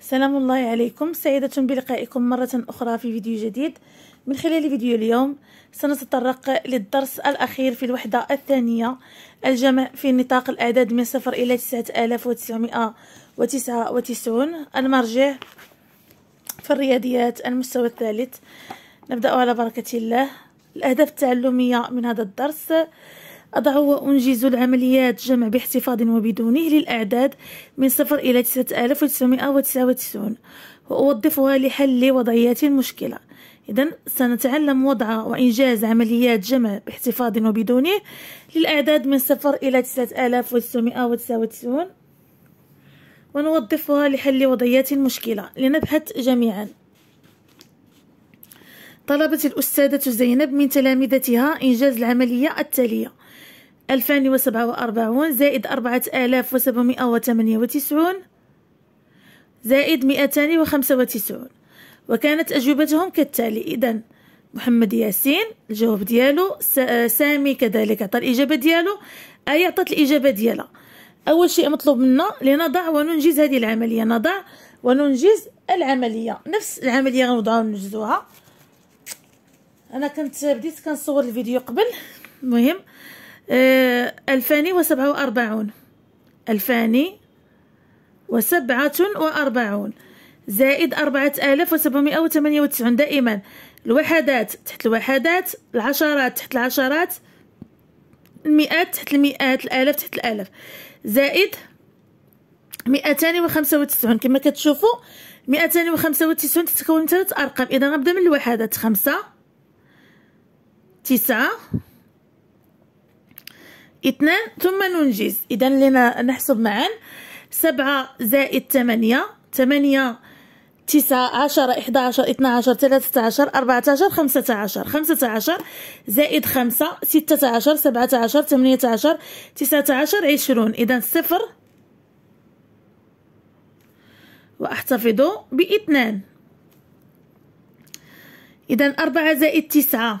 سلام الله عليكم سعيدة بلقائكم مرة أخرى في فيديو جديد من خلال فيديو اليوم سنتطرق للدرس الأخير في الوحدة الثانية الجمع في نطاق الأعداد من صفر إلى تسعة آلاف وتسعمائة وتسعة وتسعون المرجع في الرياضيات المستوى الثالث نبدأ على بركة الله الأهداف التعلمية من هذا الدرس أضع وأنجز العمليات جمع باحتفاظ وبدونه للأعداد من صفر إلى تسعة آلاف وتسعمائة وتسعة وتسعون وأوظفها لحل وضعيات المشكلة إذا سنتعلم وضع وإنجاز عمليات جمع باحتفاظ وبدونه للأعداد من صفر إلى تسعة آلاف وتسعمائة وتسعة وتسعون ونوظفها لحل وضعيات المشكلة لنبحث جميعاً طلبت الأستاذة زينب من تلامذتها إنجاز العملية التالية وأربعون زائد 4798 زائد 295 وكانت أجوبتهم كالتالي إذا محمد ياسين الجواب ديالو سامي كذلك عطى الإجابة ديالو أي عطات الإجابة ديالها أول شيء مطلوب منا لنضع وننجز هذه العملية نضع وننجز العملية نفس العملية غنوضعها وننجزوها أنا كنت بديت كنصور الفيديو قبل المهم آه، ألفان وسبعة وأربعون ألفان وسبعة وأربعون زائد أربعة آلاف وسبعمائة وثمانية وتسعون دائما الوحدات تحت الوحدات العشرات تحت العشرات المئات تحت المئات الآلاف تحت الآلاف زائد مئتان وخمسة وتسعون كما كتشوفوا مئتان وخمسة وتسعون تتكون من ثلاث أرقام إذا غنبدا من الوحدات خمسة تسعة اثنان ثم ننجز اذا لنا نحسب معا سبعة زائد ثمانية ثمانية تسعة عشرة إحدى عشر اثنى عشر ثلاثة عشر أربعة عشر خمسة عشر خمسة عشر زائد خمسة ستة عشر سبعة عشر ثمانية عشر تسعة عشر عشرون إذا صفر وأحتفظ باثنان إذا أربعة زائد تسعة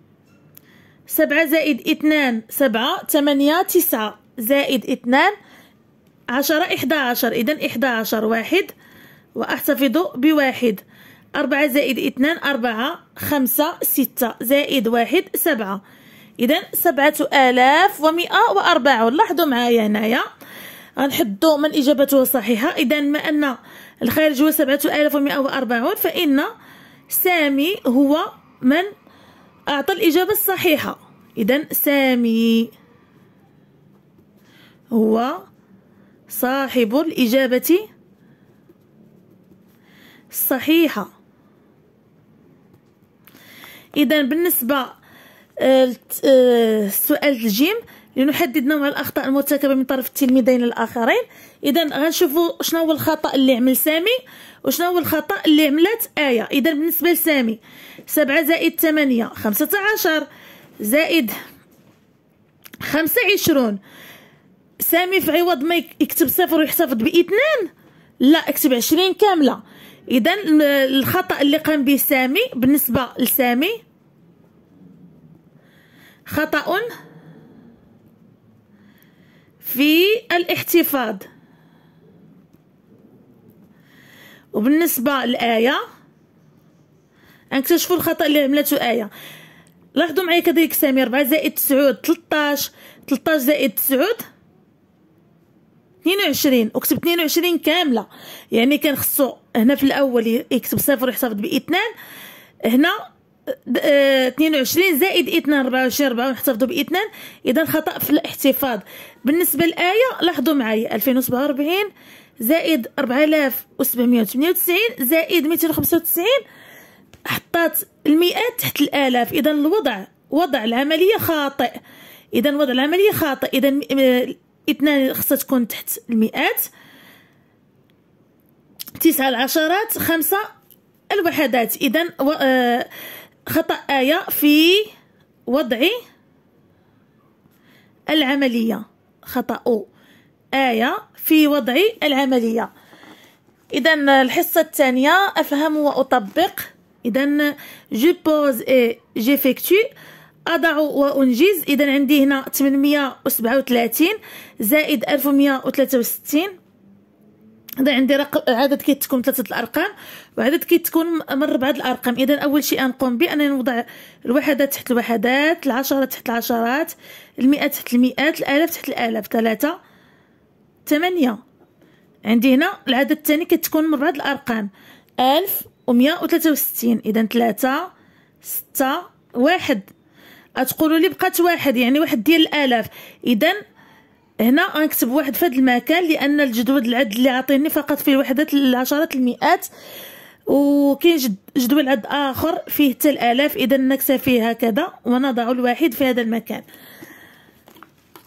سبعة زائد اثنان سبعة ثمانية تسعة زائد اثنان عشرة إحدى عشر إذا إحدى عشر واحد وأحتفظ بواحد أربعة زائد اثنان أربعة خمسة ستة زائد واحد سبعة إذا سبعة آلاف ومئة وأربعون لاحظوا معايا هنايا غنحدو من إجابته صحيحة إذا ما أن الخارج هو سبعة آلاف ومئة وأربعون فإن سامي هو من أعطى الإجابة الصحيحة إذا سامي هو صاحب الإجابة الصحيحة إذا بالنسبة آه، السؤال آه، الجيم لنحدد نوع الاخطاء المرتكبه من طرف التلميذين الاخرين اذا غنشوفوا شنو هو الخطا اللي عمل سامي وشنو هو الخطا اللي عملت ايه اذا بالنسبه لسامي 7 زائد 8 15 زائد 25 سامي في عوض ما يكتب صفر ويحتفظ باثنان لا اكتب 20 كامله اذا الخطا اللي قام به سامي بالنسبه لسامي خطا في الاحتفاظ وبالنسبة للآية انكتشفوا الخطأ اللي عملته آية لاحظوا معي كذلك سامي 4 زائد 9 13 13 زائد 9 22 وكتب 22 كاملة يعني كان خصو هنا في الأول يكتب صفر ويحتفظ باثنان هنا 22 زائد اثنان 24 4 نحتفظوا باثنان اذا خطا في الاحتفاظ بالنسبه للايه لاحظوا معايا 2047 زائد 4798 زائد 295 حطات المئات تحت الالاف اذا الوضع وضع العمليه خاطئ اذا وضع العمليه خاطئ اذا اثنان خصها تكون تحت المئات تسعة العشرات خمسة الوحدات اذا آه، خطأ آية في وضع العملية خطأ آية في وضع العملية إذا الحصة الثانية أفهم وأطبق إذا جو بوز إي جيفيكتو أضع وأنجز إذا عندي هنا 837 زائد 1163 هذا عندي رق... عدد كيتكون ثلاثه الارقام وعدد كيتكون من ربعه الارقام اذا اول شيء أنقوم به انني نوضع الوحدات تحت الوحدات العشرة تحت العشرات المئة تحت المئات الالاف تحت الالاف ثلاثة ثمانية عندي هنا العدد الثاني كتكون من ربعه الارقام ألف ومية وثلاثة وستين اذا ثلاثة ستة واحد أتقولوا لي بقات واحد يعني واحد ديال الالاف اذا هنا غنكتب واحد في هذا المكان لان الجدول العد اللي عاطيني فقط فيه وحدات العشرات المئات وكاين جدول عد اخر فيه حتى الالاف اذا نكتفي هكذا ونضع الواحد في هذا المكان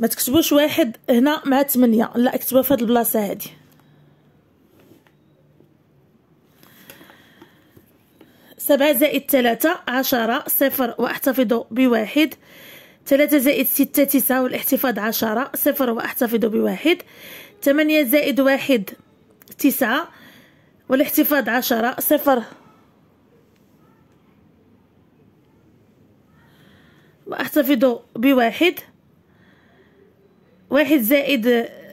ما تكتبوش واحد هنا مع 8 لا اكتبوها في هذه البلاصه هذه سبعة زائد ثلاثة عشرة صفر واحتفظ بواحد ثلاثة زائد ستة تسعة والاحتفاظ عشرة صفر وأحتفظ بواحد ثمانية زائد واحد تسعة والاحتفاظ عشرة صفر وأحتفظ بواحد واحد زائد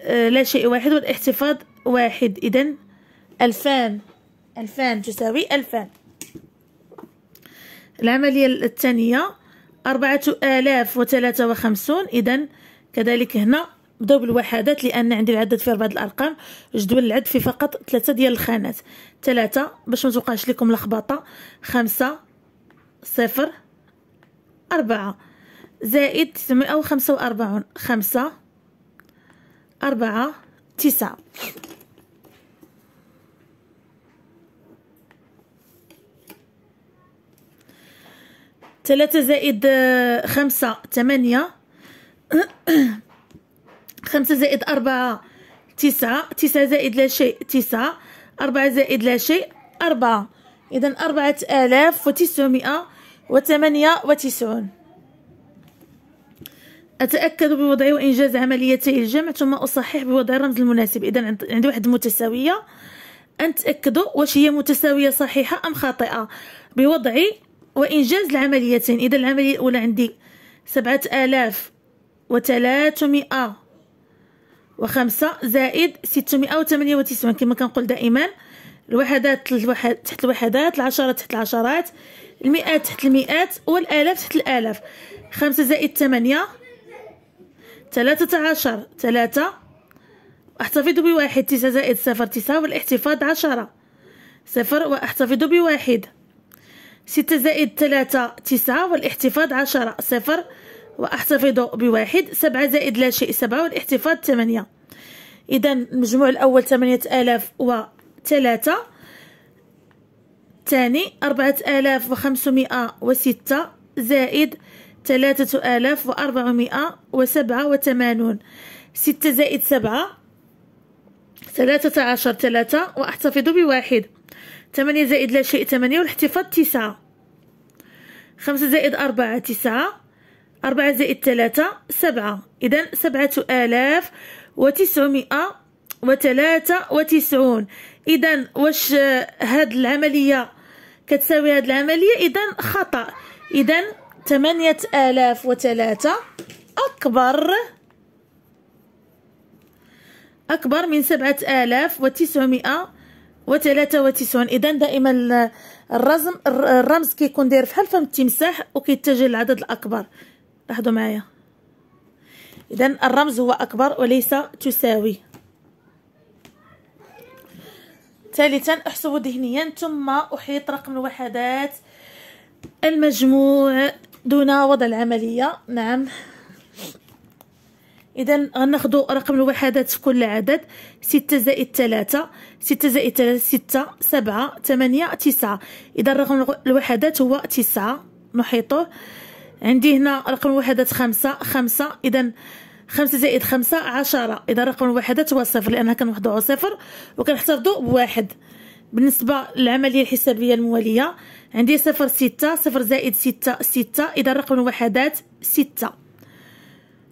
آه، لا شيء واحد والاحتفاظ واحد إذن ألفان ألفان تساوي ألفان العملية الثانية أربعة آلاف وثلاثة وخمسون إذا كذلك هنا بداو بالوحدات لأن عندي العدد فيه بعض الأرقام جدول العد فيه فقط ثلاثة ديال الخانات ثلاثة باش ما توقعش لكم لخبطة خمسة صفر أربعة زائد تسعمائة وخمسة وأربعون خمسة أربعة تسعة ثلاثة زائد آه، خمسة ثمانية خمسة زائد أربعة تسعة تسعة زائد لا شيء تسعة أربعة زائد لا شيء أربعة إذا أربعة آلاف وتسعمائة وثمانية وتسعون أتأكد بوضع وإنجاز عمليتي الجمع ثم أصحح بوضع الرمز المناسب إذا عندي واحد متساوية أن تأكدوا واش هي متساوية صحيحة أم خاطئة بوضع وإنجاز العمليتين إذا العملية الأولى عندي سبعة آلاف وثلاثمائة وخمسة زائد ستمائة وثمانية وتسعون كما كنقول دائما الوحدات تحت الوحدات العشرة تحت العشرات المئات تحت المئات والآلاف تحت الآلاف خمسة زائد ثمانية ثلاثة عشر ثلاثة أحتفظ بواحد تسعة زائد صفر تسعة والاحتفاظ عشرة صفر وأحتفظ بواحد ستة زائد ثلاثة تسعة والاحتفاظ عشرة صفر وأحتفظ بواحد سبعة زائد لا شيء سبعة والاحتفاظ ثمانية إذا المجموع الأول ثمانية آلاف وثلاثة الثاني أربعة آلاف وخمسمائة وستة زائد ثلاثة آلاف وأربعمائة وسبعة وثمانون ستة زائد سبعة ثلاثة عشر ثلاثة وأحتفظ بواحد ثمانية زائد لا شيء ثمانية والاحتفاظ تسعة خمسة زائد أربعة تسعة أربعة زائد ثلاثة سبعة إذا سبعة آلاف وتسعمائة وثلاثة وتسعون إذا واش هاد العملية كتساوي هاد العملية إذا خطأ إذا ثمانية آلاف وثلاثة أكبر أكبر من سبعة آلاف وتسعمائة و93 اذا دائما الرزم الرمز كيكون داير فحال فم التمساح وكيتجه للعدد الاكبر لاحظوا معايا اذا الرمز هو اكبر وليس تساوي ثالثا احسبوا ذهنيا ثم احيط رقم الوحدات المجموع دون وضع العمليه نعم اذا غناخدو رقم الوحدات في كل عدد 6 زائد 3 6 زائد 3 6 7 8 9 اذا رقم الوحدات هو 9 نحيطه عندي هنا رقم الوحدات 5 5 اذا 5 زائد 5 10 اذا رقم الوحدات هو صفر لانها على صفر وكنحتفظوا بواحد بالنسبه للعمليه الحسابيه المواليه عندي صفر ستة صفر زائد ستة ستة اذا رقم الوحدات ستة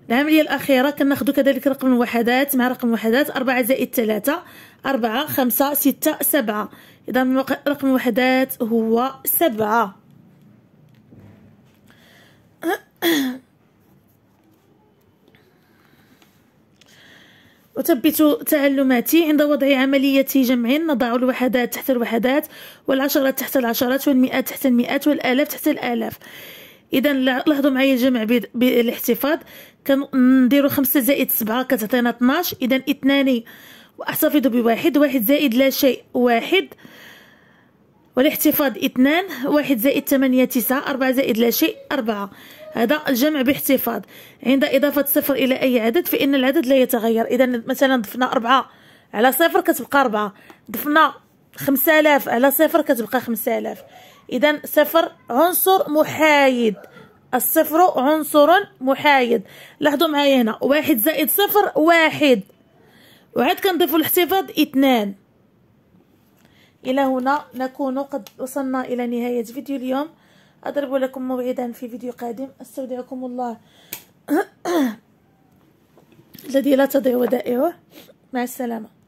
العملية الأخيرة كناخدو كذلك رقم الوحدات مع رقم الوحدات أربعة زائد ثلاثة أربعة خمسة ستة سبعة إذا رقم الوحدات هو سبعة أثبت تعلماتي عند وضع عملية جمع نضع الوحدات تحت الوحدات والعشرات تحت العشرات والمئات تحت المئات والآلاف تحت الآلاف اذا لاحظوا معايا الجمع بالاحتفاظ كنديروا خمسة زائد سبعة كتعطينا 12 اذا 2 واحتفظ بواحد واحد زائد لا شيء واحد والاحتفاظ 2 واحد زائد 8 تسعة 4 زائد لا شيء 4 هذا الجمع باحتفاظ عند إضافة صفر إلى أي عدد فإن العدد لا يتغير إذا مثلا ضفنا 4 على صفر كتبقى 4 ضفنا خمسة آلاف على صفر كتبقى خمسة آلاف إذا صفر عنصر محايد الصفر عنصر محايد لاحظوا معايا هنا واحد زائد صفر واحد وعاد كنضيفو الاحتفاظ اثنان إلى هنا نكون قد وصلنا إلى نهاية فيديو اليوم أضرب لكم موعدا في فيديو قادم أستودعكم الله الذي لا تضيع ودائعه مع السلامه